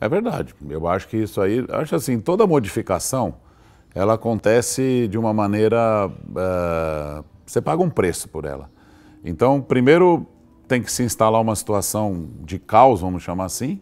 É verdade. Eu acho que isso aí, acho assim, toda modificação ela acontece de uma maneira, uh, você paga um preço por ela. Então, primeiro tem que se instalar uma situação de caos, vamos chamar assim,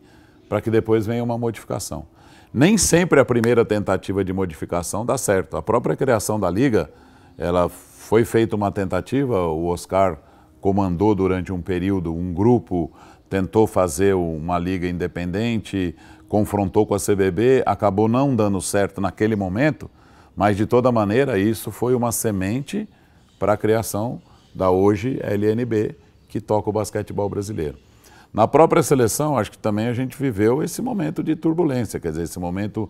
para que depois venha uma modificação. Nem sempre a primeira tentativa de modificação dá certo. A própria criação da liga, ela foi feita uma tentativa, o Oscar comandou durante um período um grupo tentou fazer uma liga independente, confrontou com a CBB, acabou não dando certo naquele momento, mas de toda maneira isso foi uma semente para a criação da hoje LNB, que toca o basquetebol brasileiro. Na própria seleção, acho que também a gente viveu esse momento de turbulência, quer dizer, esse momento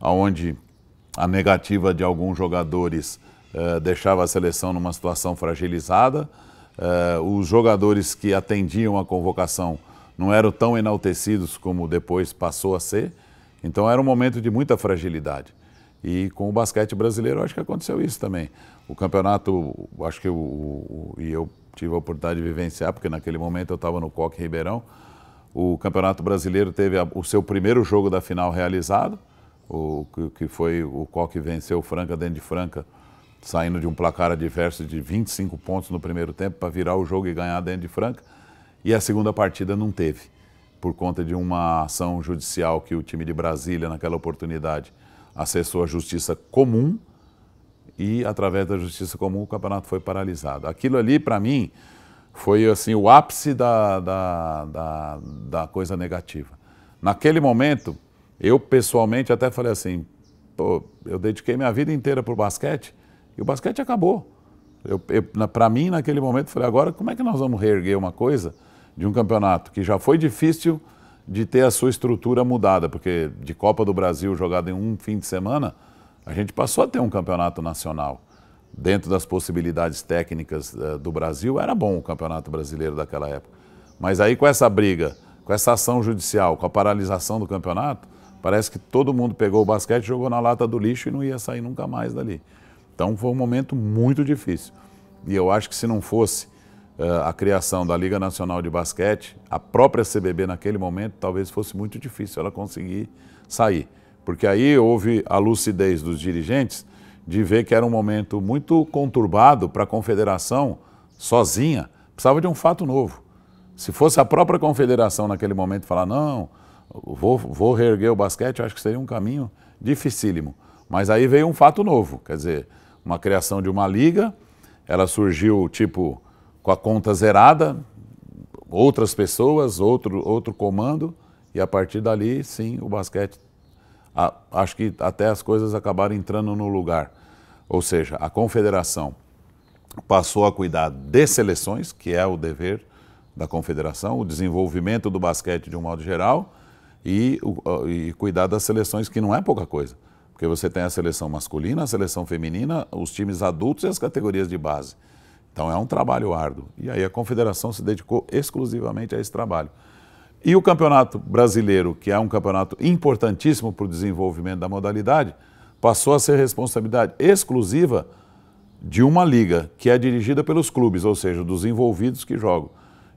onde a negativa de alguns jogadores eh, deixava a seleção numa situação fragilizada, Uh, os jogadores que atendiam a convocação não eram tão enaltecidos como depois passou a ser. Então era um momento de muita fragilidade. E com o basquete brasileiro, acho que aconteceu isso também. O campeonato, acho que o, o, e eu tive a oportunidade de vivenciar, porque naquele momento eu estava no Coque Ribeirão. O Campeonato Brasileiro teve a, o seu primeiro jogo da final realizado, o que, que foi o Coque venceu o Franca dentro de Franca saindo de um placar adverso de 25 pontos no primeiro tempo para virar o jogo e ganhar dentro de Franca. E a segunda partida não teve, por conta de uma ação judicial que o time de Brasília, naquela oportunidade, acessou a justiça comum e, através da justiça comum, o campeonato foi paralisado. Aquilo ali, para mim, foi assim o ápice da, da, da, da coisa negativa. Naquele momento, eu pessoalmente até falei assim, pô, eu dediquei minha vida inteira para o basquete e o basquete acabou. Para mim, naquele momento, falei, agora como é que nós vamos reerguer uma coisa de um campeonato que já foi difícil de ter a sua estrutura mudada, porque de Copa do Brasil jogada em um fim de semana, a gente passou a ter um campeonato nacional. Dentro das possibilidades técnicas eh, do Brasil, era bom o campeonato brasileiro daquela época. Mas aí com essa briga, com essa ação judicial, com a paralisação do campeonato, parece que todo mundo pegou o basquete, jogou na lata do lixo e não ia sair nunca mais dali. Então foi um momento muito difícil. E eu acho que se não fosse uh, a criação da Liga Nacional de Basquete, a própria CBB naquele momento, talvez fosse muito difícil ela conseguir sair. Porque aí houve a lucidez dos dirigentes de ver que era um momento muito conturbado para a confederação sozinha. Precisava de um fato novo. Se fosse a própria confederação naquele momento falar, não, vou, vou reerguer o basquete, eu acho que seria um caminho dificílimo. Mas aí veio um fato novo, quer dizer, uma criação de uma liga, ela surgiu tipo com a conta zerada, outras pessoas, outro, outro comando, e a partir dali, sim, o basquete, a, acho que até as coisas acabaram entrando no lugar. Ou seja, a confederação passou a cuidar de seleções, que é o dever da confederação, o desenvolvimento do basquete de um modo geral, e, e cuidar das seleções, que não é pouca coisa. Porque você tem a seleção masculina, a seleção feminina, os times adultos e as categorias de base. Então é um trabalho árduo. E aí a confederação se dedicou exclusivamente a esse trabalho. E o Campeonato Brasileiro, que é um campeonato importantíssimo para o desenvolvimento da modalidade, passou a ser responsabilidade exclusiva de uma liga, que é dirigida pelos clubes, ou seja, dos envolvidos que jogam.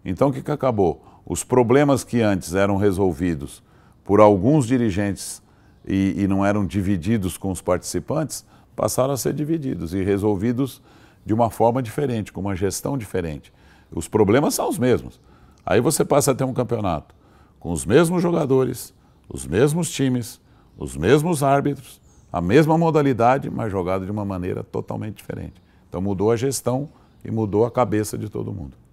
Então o que, que acabou? Os problemas que antes eram resolvidos por alguns dirigentes e, e não eram divididos com os participantes, passaram a ser divididos e resolvidos de uma forma diferente, com uma gestão diferente. Os problemas são os mesmos. Aí você passa a ter um campeonato com os mesmos jogadores, os mesmos times, os mesmos árbitros, a mesma modalidade, mas jogado de uma maneira totalmente diferente. Então mudou a gestão e mudou a cabeça de todo mundo.